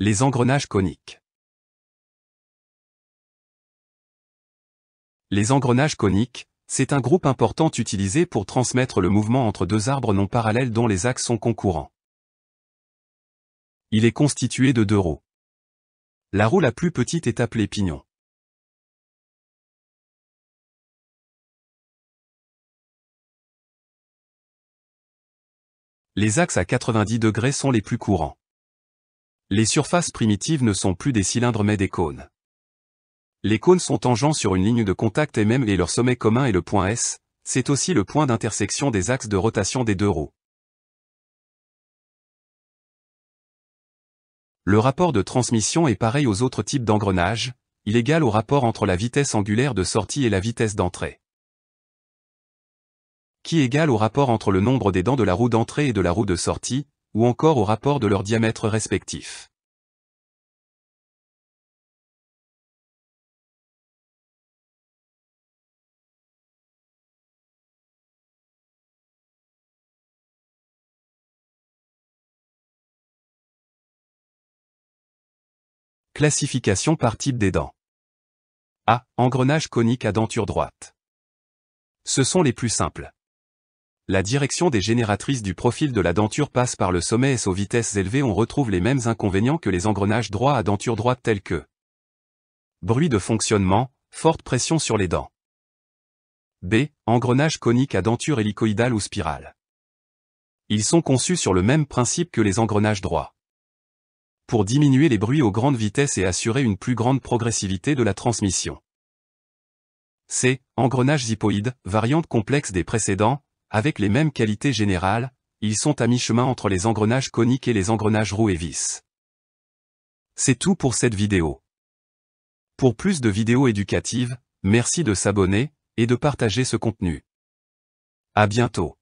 Les engrenages coniques. Les engrenages coniques, c'est un groupe important utilisé pour transmettre le mouvement entre deux arbres non parallèles dont les axes sont concourants. Il est constitué de deux roues. La roue la plus petite est appelée pignon. Les axes à 90 degrés sont les plus courants. Les surfaces primitives ne sont plus des cylindres mais des cônes. Les cônes sont tangents sur une ligne de contact et même et leur sommet commun est le point S, c'est aussi le point d'intersection des axes de rotation des deux roues. Le rapport de transmission est pareil aux autres types d'engrenages, il égale au rapport entre la vitesse angulaire de sortie et la vitesse d'entrée. Qui égale au rapport entre le nombre des dents de la roue d'entrée et de la roue de sortie, ou encore au rapport de leurs diamètres respectifs. Classification par type des dents. A. Engrenage conique à denture droite. Ce sont les plus simples. La direction des génératrices du profil de la denture passe par le sommet et aux vitesses élevées on retrouve les mêmes inconvénients que les engrenages droits à denture droite tels que bruit de fonctionnement, forte pression sur les dents. B. Engrenage conique à denture hélicoïdale ou spirale. Ils sont conçus sur le même principe que les engrenages droits. Pour diminuer les bruits aux grandes vitesses et assurer une plus grande progressivité de la transmission. C. Engrenages hypoïdes, variante complexe des précédents, avec les mêmes qualités générales, ils sont à mi-chemin entre les engrenages coniques et les engrenages roues et vis. C'est tout pour cette vidéo. Pour plus de vidéos éducatives, merci de s'abonner, et de partager ce contenu. À bientôt.